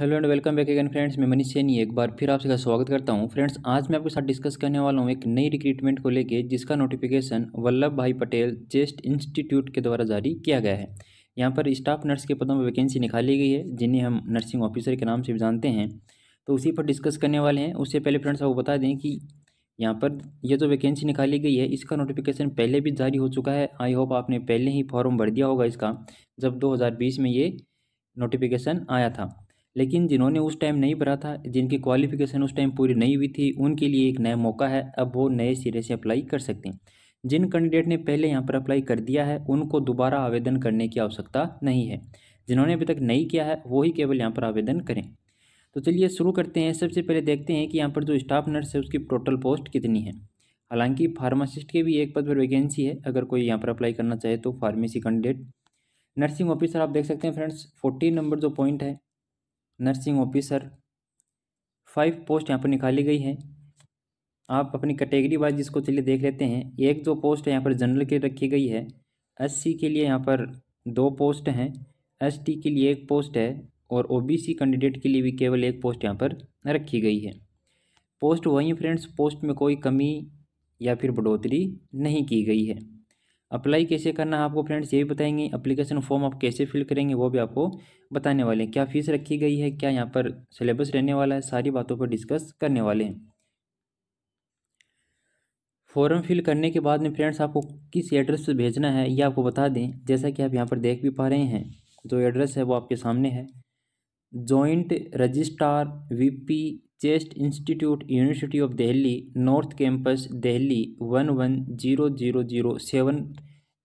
hello and welcome back again friends मैं मनीष सैनी एक बार फिर आपसे स्वागत करता हूं फ्रेंड्स आज मैं आपके साथ डिस्कस करने वाला हूं एक नई रिक्रूटमेंट को लेके जिसका नोटिफिकेशन वल्लभ भाई पटेल चेस्ट इंस्टीट्यूट के द्वारा जारी किया गया है यहां पर स्टाफ नर्स के पदों पर वैकेंसी निकाली गई है जिन्हें हम नर्सिंग ऑफिसर के नाम से भी जानते हैं तो उसी पर डिस्कस करने वाले हैं उससे पहले फ्रेंड्स आपको बता दें कि यहाँ पर यह जो वैकेंसी निकाली गई है इसका नोटिफिकेशन पहले भी जारी हो चुका है आई होप आपने पहले ही फॉर्म भर दिया होगा इसका जब दो में ये नोटिफिकेशन आया था लेकिन जिन्होंने उस टाइम नहीं भरा था जिनकी क्वालिफिकेशन उस टाइम पूरी नहीं हुई थी उनके लिए एक नया मौका है अब वो नए सिरे से अप्लाई कर सकते हैं जिन कैंडिडेट ने पहले यहाँ पर अप्लाई कर दिया है उनको दोबारा आवेदन करने की आवश्यकता नहीं है जिन्होंने अभी तक नहीं किया है वो ही केवल यहाँ पर आवेदन करें तो चलिए शुरू करते हैं सबसे पहले देखते हैं कि यहाँ पर जो स्टाफ नर्स है उसकी टोटल पोस्ट कितनी है हालांकि फार्मासिस्ट के भी एक पद पर वैकेंसी है अगर कोई यहाँ पर अप्लाई करना चाहे तो फार्मेसी कैंडिडेट नर्सिंग ऑफिसर आप देख सकते हैं फ्रेंड्स फोर्टीन नंबर जो पॉइंट है नर्सिंग ऑफिसर फाइव पोस्ट यहाँ पर निकाली गई है आप अपनी कैटेगरी वाइज जिसको चलिए देख लेते हैं एक जो पोस्ट है यहाँ पर जनरल के रखी गई है एससी के लिए यहाँ पर दो पोस्ट हैं एसटी के लिए एक पोस्ट है और ओबीसी कैंडिडेट के लिए भी केवल एक पोस्ट यहाँ पर रखी गई है पोस्ट वहीं फ्रेंड्स पोस्ट में कोई कमी या फिर बढ़ोतरी नहीं की गई है अप्लाई कैसे करना है आपको फ्रेंड्स ये भी बताएंगे अप्लीकेशन फॉर्म आप कैसे फिल करेंगे वो भी आपको बताने वाले हैं क्या फीस रखी गई है क्या यहाँ पर सिलेबस रहने वाला है सारी बातों पर डिस्कस करने वाले हैं फॉर्म फिल करने के बाद में फ्रेंड्स आपको किस एड्रेस पर भेजना है ये आपको बता दें जैसा कि आप यहाँ पर देख भी पा रहे हैं जो एड्रेस है वो आपके सामने है joint registrar VP chest institute university of Delhi north campus Delhi one one zero zero zero seven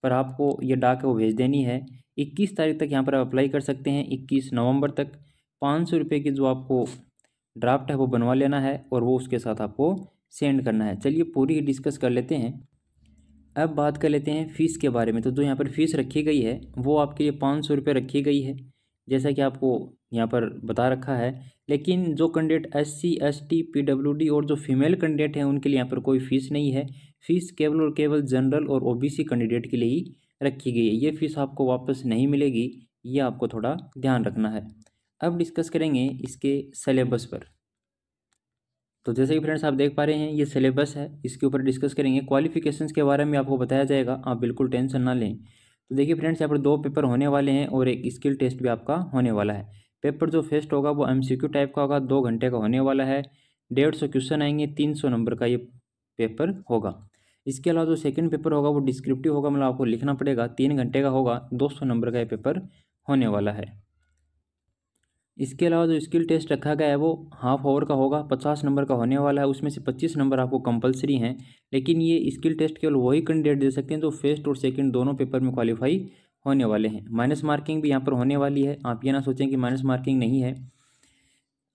पर आपको ये डाक वो भेज देनी है इक्कीस तारीख तक यहाँ पर आप अप्लाई कर सकते हैं इक्कीस नवंबर तक पाँच सौ रुपये की जो आपको ड्राफ्ट है वो बनवा लेना है और वो उसके साथ आपको सेंड करना है चलिए पूरी ही डिस्कस कर लेते हैं अब बात कर लेते हैं फ़ीस के बारे में तो जो यहाँ पर फ़ीस रखी गई है वो आपके लिए पाँच सौ रुपये रखी गई है जैसा कि आपको यहाँ पर बता रखा है लेकिन जो candidate S C S T P W D और जो फीमेल कैंडिडेट हैं उनके लिए यहाँ पर कोई फ़ीस नहीं है फ़ीस केवल और केवल जनरल और ओबीसी कैंडिडेट के लिए ही रखी गई है ये फ़ीस आपको वापस नहीं मिलेगी ये आपको थोड़ा ध्यान रखना है अब डिस्कस करेंगे इसके सिलेबस पर तो जैसे कि फ्रेंड्स आप देख पा रहे हैं ये सिलेबस है इसके ऊपर डिस्कस करेंगे क्वालिफिकेशंस के बारे में आपको बताया जाएगा आप बिल्कुल टेंशन ना लें तो देखिए फ्रेंड्स यहाँ पर दो पेपर होने वाले हैं और एक स्किल टेस्ट भी आपका होने वाला है पेपर जो फेस्ट होगा वो एमसीक्यू टाइप का होगा दो घंटे का होने वाला है डेढ़ सौ क्वेश्चन आएंगे तीन सौ नंबर का ये पेपर होगा इसके अलावा जो सेकंड पेपर होगा वो डिस्क्रिप्टिव होगा मतलब आपको लिखना पड़ेगा तीन घंटे का होगा दो सौ नंबर का ये पेपर होने वाला है इसके अलावा जो स्किल टेस्ट रखा गया है वो हाफ आवर का होगा पचास नंबर का होने वाला है उसमें से पच्चीस नंबर आपको कंपलसरी हैं लेकिन ये स्किल टेस्ट केवल वही कैंडिडेट दे सकते हैं जो फर्स्ट और सेकेंड दोनों पेपर में क्वालिफाई होने वाले हैं माइनस मार्किंग भी यहाँ पर होने वाली है आप ये ना सोचें कि माइनस मार्किंग नहीं है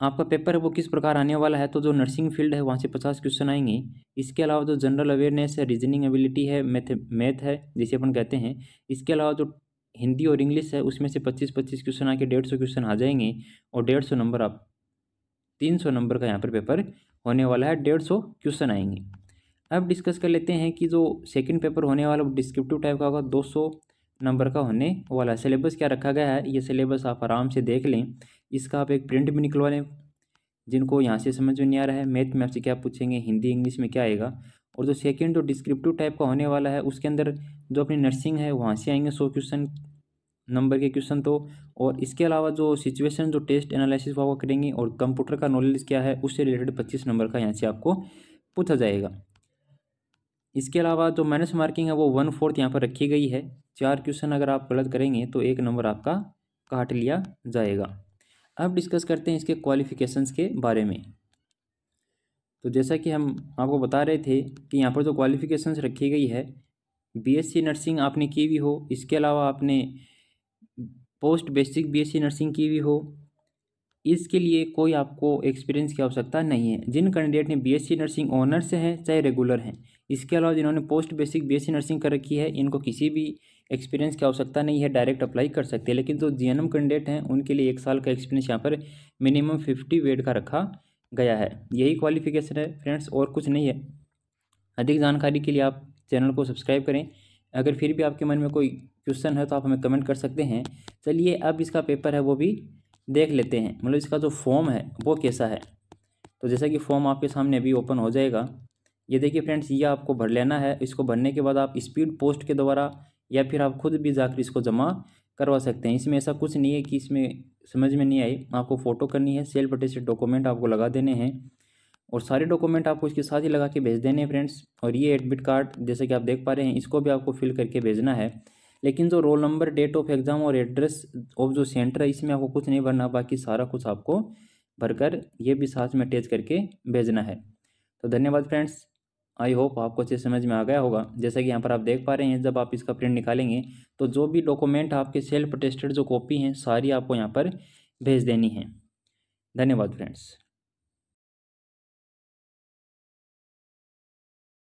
आपका पेपर है वो किस प्रकार आने वाला है तो जो नर्सिंग फील्ड है वहाँ से पचास क्वेश्चन आएंगे इसके अलावा जो जनरल अवेयरनेस है रीजनिंग एबिलिटी है मैथ मैथ है जिसे अपन कहते हैं इसके अलावा जो हिंदी और इंग्लिश है उसमें से पच्चीस पच्चीस क्वेश्चन आके डेढ़ सौ क्वेश्चन आ जाएंगे और डेढ़ सौ नंबर आप तीन सौ नंबर का यहाँ पर पेपर होने वाला है डेढ़ सौ क्वेश्चन आएंगे अब डिस्कस कर लेते हैं कि जो सेकंड पेपर होने वाला वो डिस्क्रिप्टिव टाइप का होगा दो सौ नंबर का होने वाला है सिलेबस क्या रखा गया है ये सिलेबस आप आराम से देख लें इसका आप एक प्रिंट भी निकलवा लें जिनको यहाँ से समझ में नहीं आ रहा है मैथ में आपसे क्या पूछेंगे हिंदी इंग्लिश में क्या आएगा और जो सेकेंड जो डिस्क्रिप्टिव टाइप का होने वाला है उसके अंदर जो अपनी नर्सिंग है वहाँ से आएंगे सौ क्वेश्चन नंबर के क्वेश्चन तो और इसके अलावा जो सिचुएशन जो टेस्ट एनालिसिस वो करेंगे और कंप्यूटर का नॉलेज क्या है उससे रिलेटेड पच्चीस नंबर का यहाँ से आपको पूछा जाएगा इसके अलावा जो माइनस मार्किंग है वो वन फोर्थ यहाँ पर रखी गई है चार क्वेश्चन अगर आप गलत करेंगे तो एक नंबर आपका काट लिया जाएगा अब डिस्कस करते हैं इसके क्वालिफिकेशंस के बारे में तो जैसा कि हम आपको बता रहे थे कि यहाँ पर जो क्वालिफिकेशंस रखी गई है बीएससी नर्सिंग आपने की भी हो इसके अलावा आपने पोस्ट बेसिक बीएससी नर्सिंग की भी हो इसके लिए कोई आपको एक्सपीरियंस की आवश्यकता नहीं है जिन कैंडिडेट ने बीएससी नर्सिंग ऑनर से हैं चाहे रेगुलर हैं इसके अलावा जिन्होंने पोस्ट बेसिक बीएससी नर्सिंग कर रखी है इनको किसी भी एक्सपीरियंस की आवश्यकता नहीं है डायरेक्ट अप्लाई कर सकते हैं लेकिन जो जी एन कैंडिडेट हैं उनके लिए एक साल का एक्सपीरियंस यहाँ पर मिनिमम फिफ्टी वेट का रखा गया है यही क्वालिफिकेशन है फ्रेंड्स और कुछ नहीं है अधिक जानकारी के लिए आप चैनल को सब्सक्राइब करें अगर फिर भी आपके मन में कोई क्वेश्चन है तो आप हमें कमेंट कर सकते हैं चलिए अब इसका पेपर है वो भी देख लेते हैं मतलब इसका जो फॉर्म है वो कैसा है तो जैसा कि फॉर्म आपके सामने अभी ओपन हो जाएगा ये देखिए फ्रेंड्स ये आपको भर लेना है इसको भरने के बाद आप स्पीड पोस्ट के द्वारा या फिर आप खुद भी जाकर इसको जमा करवा सकते हैं इसमें ऐसा कुछ नहीं है कि इसमें समझ में नहीं आई आपको फ़ोटो करनी है सेल्फ अटेस्टेड डॉक्यूमेंट आपको लगा देने हैं और सारे डॉक्यूमेंट आपको इसके साथ ही लगा के भेज देने हैं फ्रेंड्स और ये एडमिट कार्ड जैसे कि आप देख पा रहे हैं इसको भी आपको फिल करके भेजना है लेकिन जो roll number date of exam और एड्रेस ऑफ जो सेंटर है इसमें आपको कुछ नहीं भरना बाकी सारा कुछ आपको भरकर ये भी साथ में अटैच करके भेजना है तो धन्यवाद फ्रेंड्स आई होप आपको अच्छे समझ में आ गया होगा जैसा कि यहाँ पर आप देख पा रहे हैं जब आप इसका प्रिंट निकालेंगे तो जो भी डॉक्यूमेंट आपके सेल्फ अटेस्टेड जो कॉपी हैं सारी आपको यहाँ पर भेज देनी है धन्यवाद फ्रेंड्स